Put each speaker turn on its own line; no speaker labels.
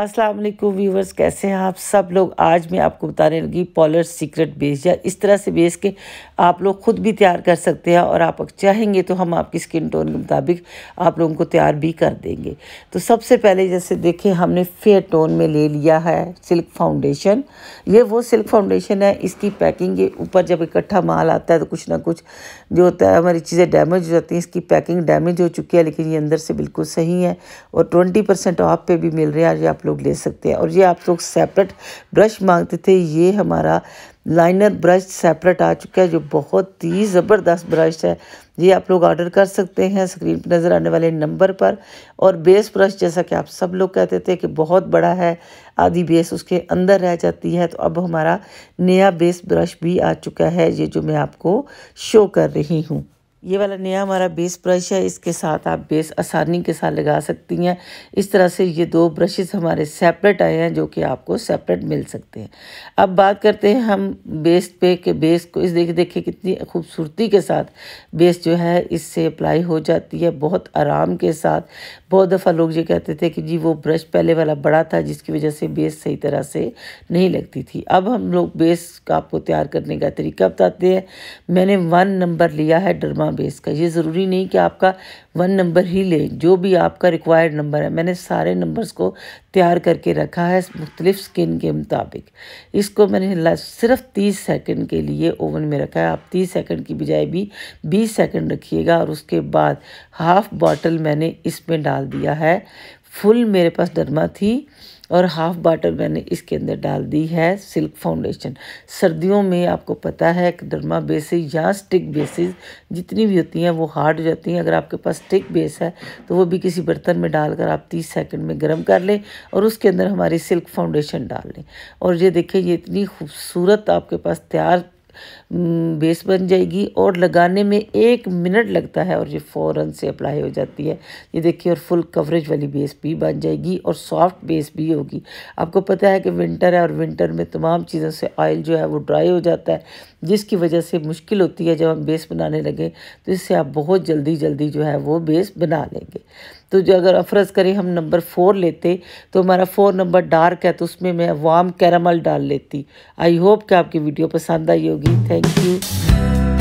अस्सलाम वालेकुम व्यूवर्स कैसे हैं आप सब लोग आज मैं आपको बताने लगी पॉलर सीक्रेट बेस या इस तरह से बेस के आप लोग ख़ुद भी तैयार कर सकते हैं और आप चाहेंगे तो हम आपकी स्किन टोन के मुताबिक आप लोगों को तैयार भी कर देंगे तो सबसे पहले जैसे देखें हमने फेयर टोन में ले लिया है सिल्क फाउंडेशन ये वो सिल्क फाउंडेशन है इसकी पैकिंग के ऊपर जब इकट्ठा माल आता है तो कुछ ना कुछ जो होता है हमारी चीज़ें डैमेज हो जाती हैं इसकी पैकिंग डैमेज हो चुकी है लेकिन ये अंदर से बिल्कुल सही है और ट्वेंटी परसेंट ऑफ पे भी मिल रहा है आप आप लोग ले सकते हैं और ये आप लोग सेपरेट ब्रश मांगते थे ये हमारा लाइनर ब्रश सेपरेट आ चुका है जो बहुत ही ज़बरदस्त ब्रश है ये आप लोग ऑर्डर कर सकते हैं स्क्रीन पर नज़र आने वाले नंबर पर और बेस ब्रश जैसा कि आप सब लोग कहते थे कि बहुत बड़ा है आधी बेस उसके अंदर रह जाती है तो अब हमारा नया बेस ब्रश भी आ चुका है ये जो मैं आपको शो कर रही हूँ ये वाला नया हमारा बेस ब्रश है इसके साथ आप बेस आसानी के साथ लगा सकती हैं इस तरह से ये दो ब्रशेस हमारे सेपरेट आए हैं जो कि आपको सेपरेट मिल सकते हैं अब बात करते हैं हम बेस पे के बेस को इस देखिए देखिए कितनी खूबसूरती के साथ बेस जो है इससे अप्लाई हो जाती है बहुत आराम के साथ बहुत दफ़ा लोग ये कहते थे कि जी वो ब्रश पहले वाला बड़ा था जिसकी वजह से बेस सही तरह से नहीं लगती थी अब हम लोग बेस का आपको तैयार करने का तरीका बताते हैं मैंने वन नंबर लिया है डरमा एग्ज़ाम बेस का ये ज़रूरी नहीं कि आपका वन नंबर ही ले जो भी आपका रिक्वायर्ड नंबर है मैंने सारे नंबर्स को तैयार करके रखा है मुख्तलिफ स्किन के मुताबिक इसको मैंने सिर्फ तीस सेकंड के लिए ओवन में रखा है आप तीस सेकंड की बजाय भी बीस सेकंड रखिएगा और उसके बाद हाफ़ बॉटल मैंने इसमें डाल दिया है फुल मेरे पास डरमा थी और हाफ बाटर मैंने इसके अंदर डाल दी है सिल्क फाउंडेशन सर्दियों में आपको पता है कि डरमा बेसिस या स्टिक बेसिस जितनी भी होती हैं वो हार्ड हो जाती हैं अगर आपके पास स्टिक बेस है तो वो भी किसी बर्तन में डालकर आप तीस सेकेंड में गर्म कर लें और उसके अंदर हमारी सिल्क फाउंडेशन डाल लें और ये देखें ये इतनी खूबसूरत आपके पास तैयार हम्म, बेस बन जाएगी और लगाने में एक मिनट लगता है और ये फ़ौर से अप्लाई हो जाती है ये देखिए और फुल कवरेज वाली बेस भी बन जाएगी और सॉफ्ट बेस भी होगी आपको पता है कि विंटर है और विंटर में तमाम चीज़ों से ऑयल जो है वो ड्राई हो जाता है जिसकी वजह से मुश्किल होती है जब हम बेस बनाने लगे तो इससे आप बहुत जल्दी जल्दी जो है वो बेस बना लेंगे तो जो अगर अफरज करें हम नंबर फोर लेते तो हमारा फोर नंबर डार्क है तो उसमें मैं वाम कैरामल डाल लेती आई होप कि आपकी वीडियो पसंद आई होगी थैंक यू